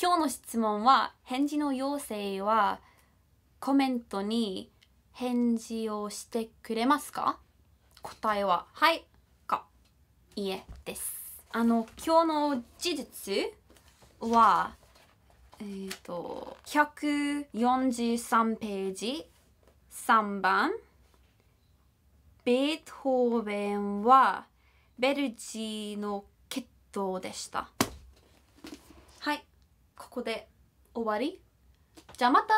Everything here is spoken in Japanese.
今日の質問は返事の要請はコメントに返事をしてくれますか答えははいかいえですあの今日の事実はえっ、ー、と143ページ3番ベートーベンはベルジーの血統でしたここで終わりじゃあまた